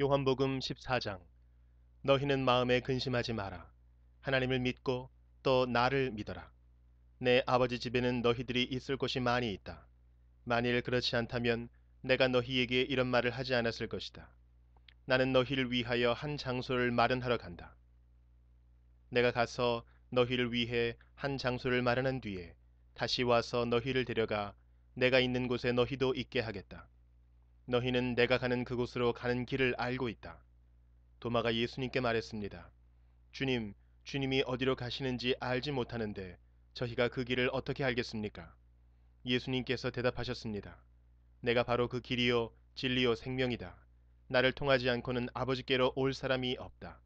요한복음 14장 너희는 마음에 근심하지 마라. 하나님을 믿고 또 나를 믿어라. 내 아버지 집에는 너희들이 있을 곳이 많이 있다. 만일 그렇지 않다면 내가 너희에게 이런 말을 하지 않았을 것이다. 나는 너희를 위하여 한 장소를 마련하러 간다. 내가 가서 너희를 위해 한 장소를 마련한 뒤에 다시 와서 너희를 데려가 내가 있는 곳에 너희도 있게 하겠다. 너희는 내가 가는 그곳으로 가는 길을 알고 있다. 도마가 예수님께 말했습니다. 주님, 주님이 어디로 가시는지 알지 못하는데 저희가 그 길을 어떻게 알겠습니까? 예수님께서 대답하셨습니다. 내가 바로 그 길이요, 진리요, 생명이다. 나를 통하지 않고는 아버지께로 올 사람이 없다.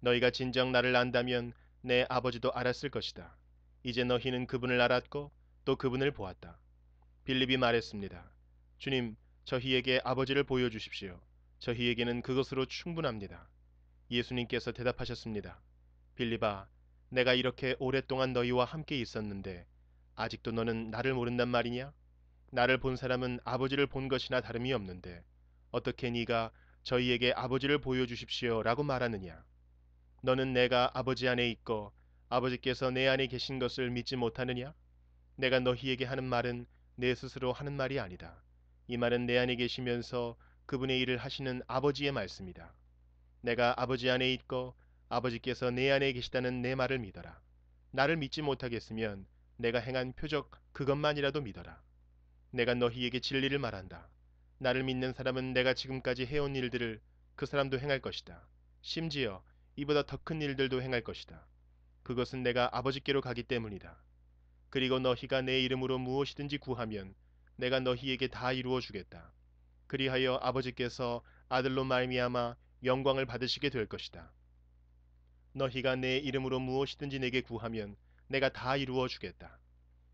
너희가 진정 나를 안다면 내 아버지도 알았을 것이다. 이제 너희는 그분을 알았고 또 그분을 보았다. 빌립이 말했습니다. 주님, 저희에게 아버지를 보여주십시오. 저희에게는 그것으로 충분합니다. 예수님께서 대답하셨습니다. 빌리바, 내가 이렇게 오랫동안 너희와 함께 있었는데 아직도 너는 나를 모른단 말이냐? 나를 본 사람은 아버지를 본 것이나 다름이 없는데 어떻게 네가 저희에게 아버지를 보여주십시오 라고 말하느냐? 너는 내가 아버지 안에 있고 아버지께서 내 안에 계신 것을 믿지 못하느냐? 내가 너희에게 하는 말은 내 스스로 하는 말이 아니다. 이 말은 내 안에 계시면서 그분의 일을 하시는 아버지의 말씀이다. 내가 아버지 안에 있고 아버지께서 내 안에 계시다는 내 말을 믿어라. 나를 믿지 못하겠으면 내가 행한 표적 그것만이라도 믿어라. 내가 너희에게 진리를 말한다. 나를 믿는 사람은 내가 지금까지 해온 일들을 그 사람도 행할 것이다. 심지어 이보다 더 큰 일들도 행할 것이다. 그것은 내가 아버지께로 가기 때문이다. 그리고 너희가 내 이름으로 무엇이든지 구하면 내가 너희에게 다 이루어 주겠다. 그리하여 아버지께서 아들로 말미암아 영광을 받으시게 될 것이다. 너희가 내 이름으로 무엇이든지 내게 구하면 내가 다 이루어 주겠다.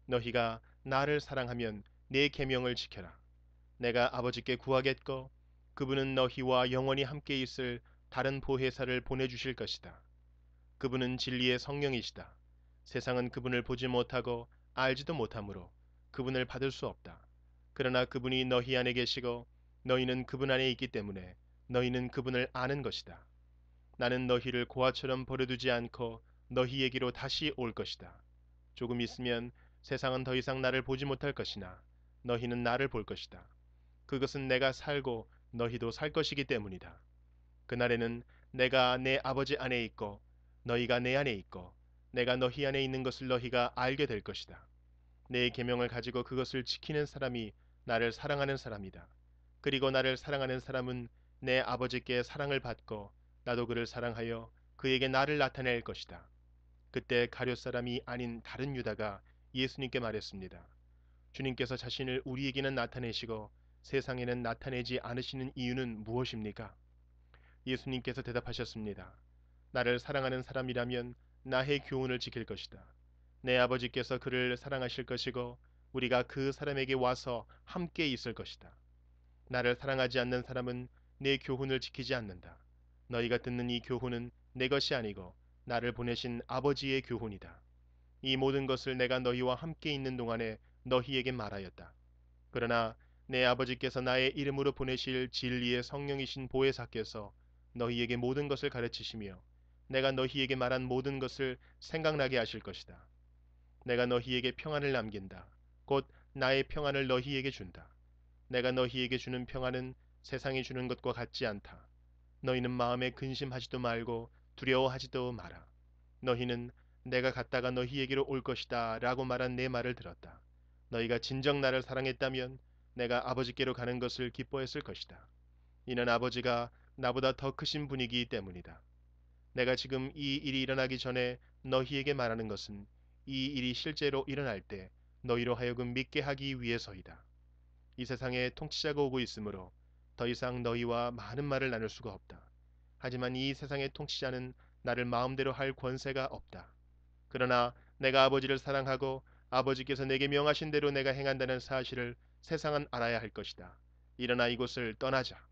너희가 나를 사랑하면 내 계명을 지켜라. 내가 아버지께 구하겠고 그분은 너희와 영원히 함께 있을 다른 보혜사를 보내주실 것이다. 그분은 진리의 성령이시다. 세상은 그분을 보지 못하고 알지도 못하므로 그분을 받을 수 없다. 그러나 그분이 너희 안에 계시고 너희는 그분 안에 있기 때문에 너희는 그분을 아는 것이다. 나는 너희를 고아처럼 버려두지 않고 너희에게로 다시 올 것이다. 조금 있으면 세상은 더 이상 나를 보지 못할 것이나 너희는 나를 볼 것이다. 그것은 내가 살고 너희도 살 것이기 때문이다. 그날에는 내가 내 아버지 안에 있고 너희가 내 안에 있고 내가 너희 안에 있는 것을 너희가 알게 될 것이다. 내 계명을 가지고 그것을 지키는 사람이 나를 사랑하는 사람이다. 그리고 나를 사랑하는 사람은 내 아버지께 사랑을 받고 나도 그를 사랑하여 그에게 나를 나타낼 것이다. 그때 가룟 사람이 아닌 다른 유다가 예수님께 말했습니다. 주님께서 자신을 우리에게는 나타내시고 세상에는 나타내지 않으시는 이유는 무엇입니까? 예수님께서 대답하셨습니다. 나를 사랑하는 사람이라면 나의 교훈을 지킬 것이다. 내 아버지께서 그를 사랑하실 것이고 우리가 그 사람에게 와서 함께 있을 것이다. 나를 사랑하지 않는 사람은 내 교훈을 지키지 않는다. 너희가 듣는 이 교훈은 내 것이 아니고 나를 보내신 아버지의 교훈이다. 이 모든 것을 내가 너희와 함께 있는 동안에 너희에게 말하였다. 그러나 내 아버지께서 나의 이름으로 보내실 진리의 성령이신 보혜사께서 너희에게 모든 것을 가르치시며 내가 너희에게 말한 모든 것을 생각나게 하실 것이다. 내가 너희에게 평안을 남긴다. 곧 나의 평안을 너희에게 준다. 내가 너희에게 주는 평안은 세상이 주는 것과 같지 않다. 너희는 마음에 근심하지도 말고 두려워하지도 마라. 너희는 내가 갔다가 너희에게로 올 것이다 라고 말한 내 말을 들었다. 너희가 진정 나를 사랑했다면 내가 아버지께로 가는 것을 기뻐했을 것이다. 이는 아버지가 나보다 더 크신 분이기 때문이다. 내가 지금 이 일이 일어나기 전에 너희에게 말하는 것은 이 일이 실제로 일어날 때 너희로 하여금 믿게 하기 위해서이다. 이 세상에 통치자가 오고 있으므로 더 이상 너희와 많은 말을 나눌 수가 없다. 하지만 이 세상의 통치자는 나를 마음대로 할 권세가 없다. 그러나 내가 아버지를 사랑하고 아버지께서 내게 명하신 대로 내가 행한다는 사실을 세상은 알아야 할 것이다. 일어나 이곳을 떠나자.